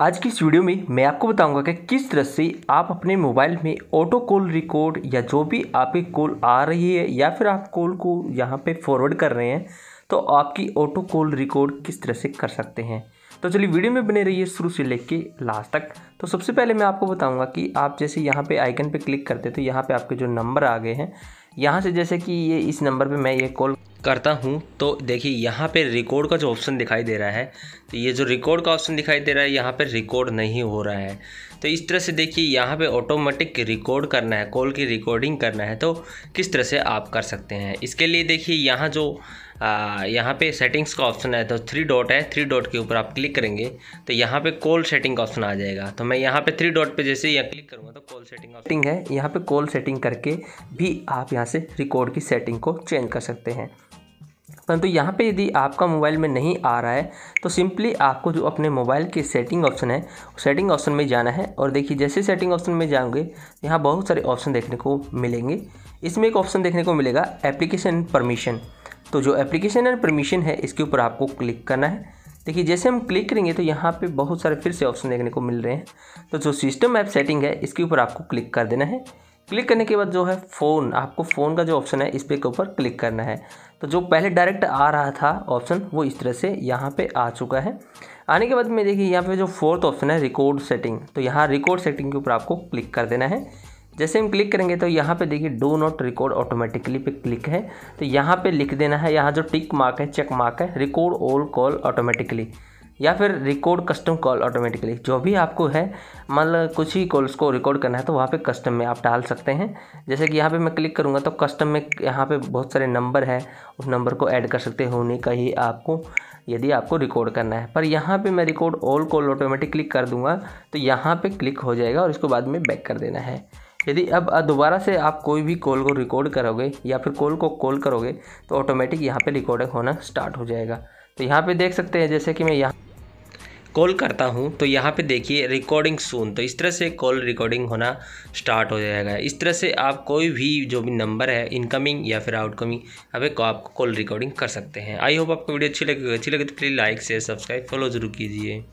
आज की इस वीडियो में मैं आपको बताऊंगा कि किस तरह से आप अपने मोबाइल में ऑटो कॉल रिकॉर्ड या जो भी आपकी कॉल आ रही है या फिर आप कॉल को यहाँ पे फॉरवर्ड कर रहे हैं तो आपकी ऑटो कॉल रिकॉर्ड किस तरह से कर सकते हैं तो चलिए वीडियो में बने रहिए शुरू से लेके लास्ट तक तो सबसे पहले मैं आपको बताऊँगा कि आप जैसे यहाँ पर आइकन पर क्लिक करते तो यहाँ पर आपके जो नंबर आ गए हैं यहाँ से जैसे कि ये इस नंबर पर मैं ये कॉल करता हूँ तो देखिए यहाँ पे रिकॉर्ड का जो ऑप्शन दिखाई दे रहा है तो ये जो रिकॉर्ड का ऑप्शन दिखाई दे रहा है यहाँ पे रिकॉर्ड नहीं हो रहा है तो इस तरह से देखिए यहाँ पे ऑटोमेटिक रिकॉर्ड करना है कॉल की रिकॉर्डिंग करना है तो किस तरह से आप कर सकते हैं इसके लिए देखिए यहाँ जो यहाँ पे सेटिंग्स का ऑप्शन है तो थ्री डॉट है थ्री डॉट के ऊपर आप क्लिक करेंगे तो यहाँ पे कॉल सेटिंग का ऑप्शन आ जाएगा तो मैं यहाँ पे थ्री डॉट पे जैसे यहाँ क्लिक करूँगा तो कॉल सेटिंग सेटिंग है यहाँ पे कॉल सेटिंग करके भी आप यहाँ से रिकॉर्ड की सेटिंग को चेंज कर सकते हैं परंतु तो यहाँ पे यदि आपका मोबाइल में नहीं आ रहा है तो सिंपली आपको जो अपने मोबाइल के सेटिंग ऑप्शन है सेटिंग ऑप्शन में जाना है और देखिए जैसे सेटिंग ऑप्शन में जाओगे यहाँ बहुत सारे ऑप्शन देखने को मिलेंगे इसमें एक ऑप्शन देखने को मिलेगा एप्लीकेशन परमिशन तो जो एप्लीकेशन एंड परमिशन है इसके ऊपर आपको क्लिक करना है देखिए जैसे हम क्लिक करेंगे तो यहाँ पे बहुत सारे फिर से ऑप्शन देखने को मिल रहे हैं तो जो सिस्टम ऐप सेटिंग है इसके ऊपर आपको क्लिक कर देना है क्लिक करने के बाद जो है फ़ोन आपको फ़ोन का जो ऑप्शन है इस पे के ऊपर क्लिक करना है तो जो पहले डायरेक्ट आ रहा था ऑप्शन वो इस तरह से यहाँ पे आ चुका है आने के बाद में देखिए यहाँ पे जो फोर्थ ऑप्शन है रिकॉर्ड सेटिंग तो यहाँ रिकॉर्ड सेटिंग के ऊपर आपको क्लिक कर देना है जैसे हम क्लिक करेंगे तो यहाँ पे देखिए डो नॉट रिकॉर्ड ऑटोमेटिकली पे क्लिक है तो यहाँ पे लिख देना है यहाँ जो टिक मार्क है चेक मार्क है रिकॉर्ड ऑल कॉल ऑटोमेटिकली या फिर रिकॉर्ड कस्टम कॉल ऑटोमेटिकली जो भी आपको है मतलब कुछ ही कॉल्स को रिकॉर्ड करना है तो वहाँ पे कस्टम में आप डाल सकते हैं जैसे कि यहाँ पे मैं क्लिक करूँगा तो कस्टम में यहाँ पे बहुत सारे नंबर है उस नंबर को ऐड कर सकते हो उन्हीं का ही आपको यदि आपको रिकॉर्ड करना है पर यहाँ पे मैं record all call automatic click कर दूँगा तो यहाँ पर क्लिक हो जाएगा और इसको बाद में बैक कर देना है यदि अब दोबारा से आप कोई भी कॉल को रिकॉर्ड करोगे या फिर कॉल को कॉल करोगे तो ऑटोमेटिक यहाँ पे रिकॉर्डिंग होना स्टार्ट हो जाएगा तो यहाँ पे देख सकते हैं जैसे कि मैं यहाँ कॉल करता हूँ तो यहाँ पे देखिए रिकॉर्डिंग सून तो इस तरह से कॉल रिकॉर्डिंग होना स्टार्ट हो जाएगा इस तरह से आप कोई भी जो भी नंबर है इनकमिंग या फिर आउटकमिंग अभी आप कॉल रिकॉर्डिंग कर सकते हैं आई होप आपको वीडियो अच्छी लगेगी अच्छी लगे तो please like share subscribe follow जरूर कीजिए